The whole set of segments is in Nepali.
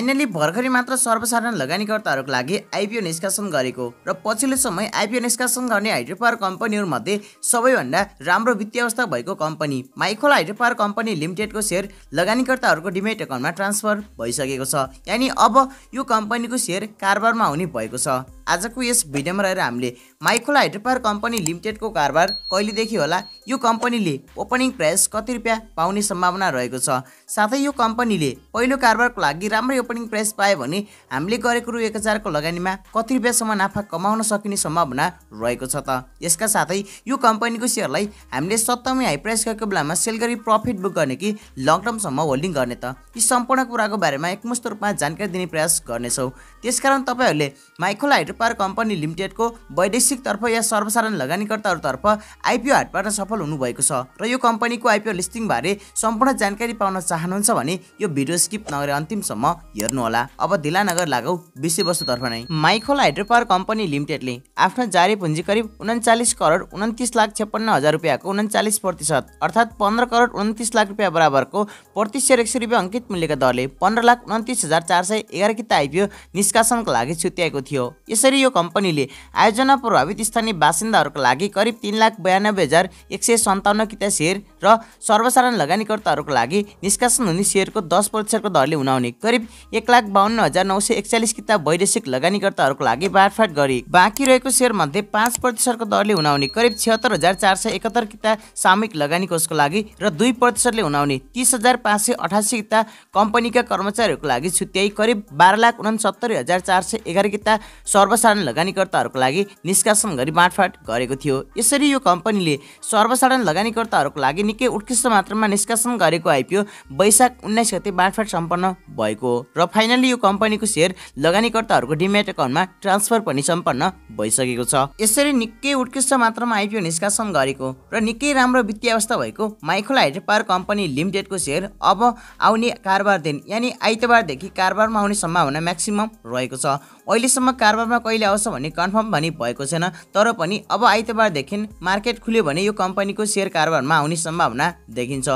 फाइनली भर्खरै मात्र सर्वसाधारण लगानीकर्ताहरूको लागि आइपिओ निष्कासन गरेको र पछिल्लो समय आइपिओ निष्कासन गर्ने हाइड्रोपावर कम्पनीहरूमध्ये सबैभन्दा राम्रो वित्तीय अवस्था भएको कम्पनी हाइड्रो हाइड्रोपावर कम्पनी लिमिटेडको सेयर लगानीकर्ताहरूको डिमेट एकाउन्टमा ट्रान्सफर भइसकेको छ यानि अब यो कम्पनीको सेयर कारोबारमा आउने भएको छ आजको यस भिडियोमा रहेर हामीले हाइड्रो हाइड्रोपावर कम्पनी लिमिटेडको कारोबार कहिलेदेखि होला यो कम्पनीले ओपनिङ प्राइस कति रुपियाँ पाउने सम्भावना रहेको छ साथै यो कम्पनीले पहिलो कारोबारको लागि राम्रै ओपनिङ प्राइस पायो भने हामीले गरेको रु एक हजारको लगानीमा कति रुपियाँसम्म नाफा कमाउन सकिने सम्भावना रहेको छ त यसका साथै यो कम्पनीको सेयरलाई हामीले सत्तामै हाई प्राइस गरेको बेलामा सेल गरी प्रफिट बुक गर्ने कि लङ टर्मसम्म होल्डिङ गर्ने त यी सम्पूर्ण कुराको बारेमा एकमुष्ट रूपमा जानकारी दिने प्रयास गर्नेछौँ त्यसकारण तपाईँहरूले माइक्रोला हाइड्रो पावर कम्पनी लिमिटेडको वैदेशिकतर्फ या सर्वसाधारण लगानीकर्ताहरूतर्फ आइपिओ हाटबाट सफल हुनुभएको छ र यो कम्पनीको आइपिओ बारे सम्पूर्ण जानकारी पाउन चाहनुहुन्छ भने यो भिडियो स्किप नगरे अन्तिमसम्म हेर्नुहोला अब ढिला नगर लागौ विषयवस्तुतर्फ नै माइखोल पावर कम्पनी लिमिटेडले आफ्नो जारी पुँजी करिब उन्चालिस करोड उन्तिस लाख छप्पन्न हजार रुपियाँको उन्चालिस प्रतिशत अर्थात् पन्ध्र करोड उन्तिस लाख रुपियाँ बराबरको प्रतिशत एक सय रुपियाँ अङ्कित मूल्यका दरले पन्ध्र लाख उन्तिस हजार चार सय एघार किता आइपिओ निष्कासनका लागि छुट्याएको थियो यसरी यो कम्पनीले आयोजना प्रभावित स्थानीय बासिन्दाहरूका लागि करिब तिन लाख बयानब्बे हजार एक सय सन्ताउन्न किता सेयर र सर्वसाधारण लगानीकर्ताहरूको लागि निष्कासन हुने सेयरको दस प्रतिशतको दरले हुनाउने करिब एक लाख बाहन्न हजार नौ सय एकचालिस किता वैदेशिक लगानीकर्ताहरूको लागि बाँडफाँट गरे बाँकी रहेको सेयरमध्ये पाँच प्रतिशतको दरले हुनाउने करिब छिहत्तर हजार चार सय एकहत्तर किता सामूहिक लगानी कोषको लागि र दुई प्रतिशतले हुनाउने तिस हजार पाँच सय अठासी किता कम्पनीका कर्मचारीहरूको लागि छुट्याई करिब बाह्र लाख उनासत्तरी हजार चार सय एघार किता सर्वसाधारण लगानीकर्ताहरूको लागि निष्कासन गरी बाँडफाँट गरेको थियो यसरी यो कम्पनीले सर्व सर्वसाधारण लगानीकर्ताहरूको लागि निकै उत्कृष्ट मात्रामा निष्कासन गरेको आइपिओ वैशाख उन्नाइस गते बाँडफाँड सम्पन्न भएको र फाइनल्ली यो कम्पनीको सेयर लगानीकर्ताहरूको डिमेट अकाउन्टमा ट्रान्सफर पनि सम्पन्न भइसकेको छ यसरी निकै उत्कृष्ट मात्रामा आइपिओ निष्कासन गरेको र निकै राम्रो वित्तीय अवस्था भएको माइक्रोला हाइड्रो पावर कम्पनी लिमिटेडको सेयर अब आउने कारोबार दिन यानि आइतबारदेखि कारोबारमा आउने सम्भावना म्याक्सिमम रहेको छ अहिलेसम्म कारोबारमा कहिले आउँछ भन्ने कन्फर्म भनी भएको छैन तर पनि अब आइतबारदेखि मार्केट खुल्यो भने यो कम्पनी कम्पनीको सेयर कारोबारमा आउने सम्भावना देखिन्छ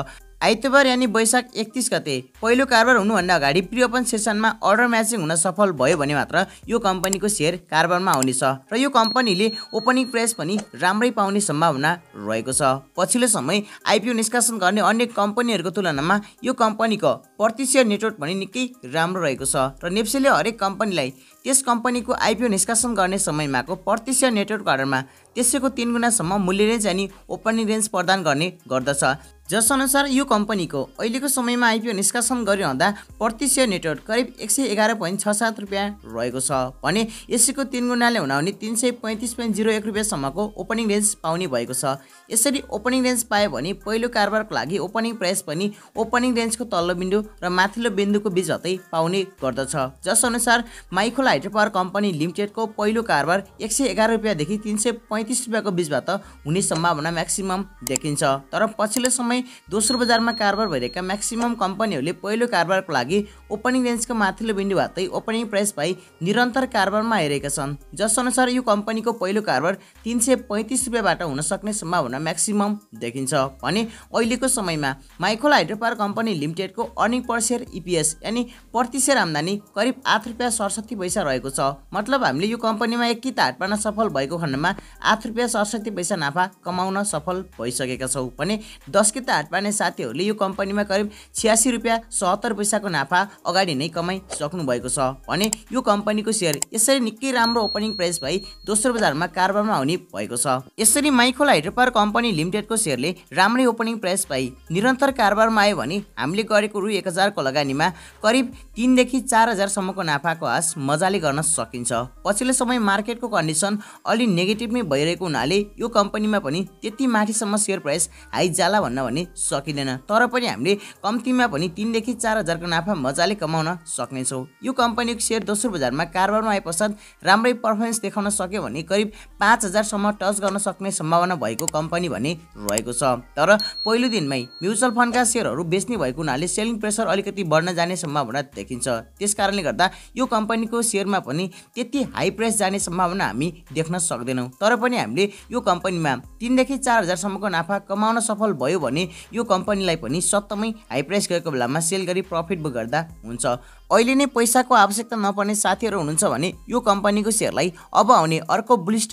आइतबार यानि वैशाख एकतिस गते पहिलो कारोबार हुनुभन्दा अगाडि प्रिओपन सेसनमा अर्डर म्याचिङ हुन सफल भयो भने मात्र यो कम्पनीको सेयर कारोबारमा आउनेछ र यो कम्पनीले ओपनिङ प्राइस पनि राम्रै पाउने सम्भावना रहेको छ पछिल्लो समय आइपिओ निष्कासन गर्ने अन्य कम्पनीहरूको तुलनामा यो कम्पनीको प्रति सेयर नेटवर्क पनि निकै राम्रो रहेको छ र नेप्सेले हरेक कम्पनीलाई त्यस कम्पनीको आइपिओ निष्कासन गर्ने समयमाको प्रति सेयर नेटवर्क अर्डरमा त्यसैको तिन गुणासम्म मूल्य रेन्ज अनि ओपनिङ रेन्ज प्रदान गर्ने गर्दछ जसअनुसार यो कम्पनीको अहिलेको समयमा आइपिओ निष्कासन गरिरहँदा प्रति सेयर नेटवर्क करिब एक सय एघार पोइन्ट छ सात रुपियाँ रहेको छ भने यसैको तिन गुणाले हुन भने तिन सय पैँतिस पोइन्ट जिरो एक रुपियाँसम्मको ओपनिङ रेन्ज पाउने भएको छ यसरी ओपनिङ रेन्ज पायो भने पहिलो कारोबारको लागि ओपनिङ प्राइस पनि ओपनिङ रेन्जको तल्लो बिन्दु र माथिल्लो बिन्दुको बिच हतै पाउने गर्दछ जसअनुसार माइक्रोल हाइड्रो पावर कम्पनी लिमिटेडको पहिलो कारोबार एक सय एघार रुपियाँदेखि तिन सय पैँतिस रुपियाँको बिचबाट हुने सम्भावना म्याक्सिमम देखिन्छ तर पछिल्लो समय दोस्रो बजारमा कारोबार भइरहेका म्याक्सिमम् कम्पनीहरूले पहिलो कारोबारको लागि ओपनिङ रेन्जको माथिल्लो बिन्दु भातै ओपनिङ प्राइस पाइ निरन्तर कारोबारमा आइरहेका छन् जसअनुसार यो कम्पनीको पहिलो कारोबार तिन सय पैँतिस रुपियाँबाट हुन सक्ने सम्भावना म्याक्सिमम देखिन्छ भने अहिलेको समयमा माइक्रोल पावर कम्पनी लिमिटेडको अर्निङ पर सेयर इपिएस यानि प्रतिशेयर आम्दानी करिब आठ रुपियाँ सडसठी पैसा रहेको छ मतलब हामीले यो कम्पनीमा एक कि हाट पार्न सफल भएको खण्डमा आठ रुपियाँ सडसठी पैसा नाफा कमाउन सफल भइसकेका छौँ भने दस किता हाटपाने साथीहरूले यो कम्पनीमा करिब छ्यासी रुपियाँ सहत्तर पैसाको नाफा अगाडि नै कमाइसक्नु भएको छ भने यो कम्पनीको सेयर यसरी निकै राम्रो ओपनिङ प्राइस भई दोस्रो बजारमा कारोबारमा हुने भएको छ यसरी माइखोला हाइड्रोपावर कम्पनी लिमिटेडको सेयरले राम्रै ओपनिङ प्राइस भई निरन्तर कारोबारमा आयो भने हामीले गरेको रु एक हजारको लगानीमा करिब तिनदेखि चार हजारसम्मको नाफाको आश मजाले गर्न सकिन्छ पछिल्लो समय मार्केटको कन्डिसन अलि नेगेटिभ नै भयो भइरहेको हुनाले यो कम्पनीमा पनि त्यति माथिसम्म सेयर प्राइस हाई जाला भन्न भने सकिँदैन तर पनि हामीले कम्तीमा पनि तिनदेखि चार हजारको नाफा मजाले कमाउन सक्नेछौँ यो कम्पनीको सेयर दोस्रो बजारमा कारोबारमा आए पश्चात राम्रै पर्फर्मेन्स देखाउन सक्यो भने करिब पाँच हजारसम्म टच गर्न सक्ने सम्भावना भएको कम्पनी भने रहेको छ तर पहिलो दिनमै म्युचुअल फन्डका सेयरहरू बेच्ने भएको हुनाले सेलिङ प्रेसर अलिकति बढ्न जाने सम्भावना देखिन्छ त्यस कारणले गर्दा यो कम्पनीको सेयरमा पनि त्यति हाई प्राइस जाने सम्भावना हामी देख्न सक्दैनौँ तर पनि पनि हामीले यो कम्पनीमा तिनदेखि चार हजारसम्मको नाफा कमाउन सफल भयो भने यो कम्पनीलाई पनि सत्तमै हाई प्राइस गएको बेलामा सेल गरी प्रफिट गर्दा हुन्छ अहिले नै पैसाको आवश्यकता नपर्ने साथीहरू हुनुहुन्छ भने यो कम्पनीको सेयरलाई अब आउने अर्को बुलिस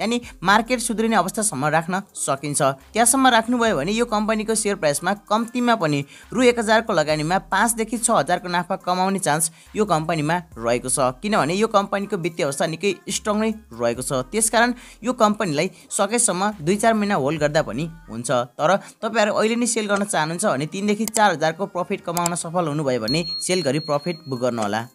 यानि मार्केट सुध्रिने अवस्थासम्म राख्न सकिन्छ त्यहाँसम्म राख्नुभयो भने यो कम्पनीको सेयर प्राइसमा कम्तीमा पनि रु एक हजारको लगानीमा पाँचदेखि छ हजारको नाफा कमाउने चान्स यो कम्पनीमा रहेको छ किनभने यो कम्पनीको वित्तीय अवस्था निकै स्ट्रङ नै रहेको छ त्यसकारण यो कम्पनीलाई सकेसम्म दुई चार महिना होल्ड गर्दा पनि हुन्छ तर तपाईँहरू अहिले नै सेल गर्न चाहनुहुन्छ भने तिनदेखि चार हजारको प्रफिट कमाउन सफल हुनुभयो भने सेल गरी प्रफिट बुक गर्नु होला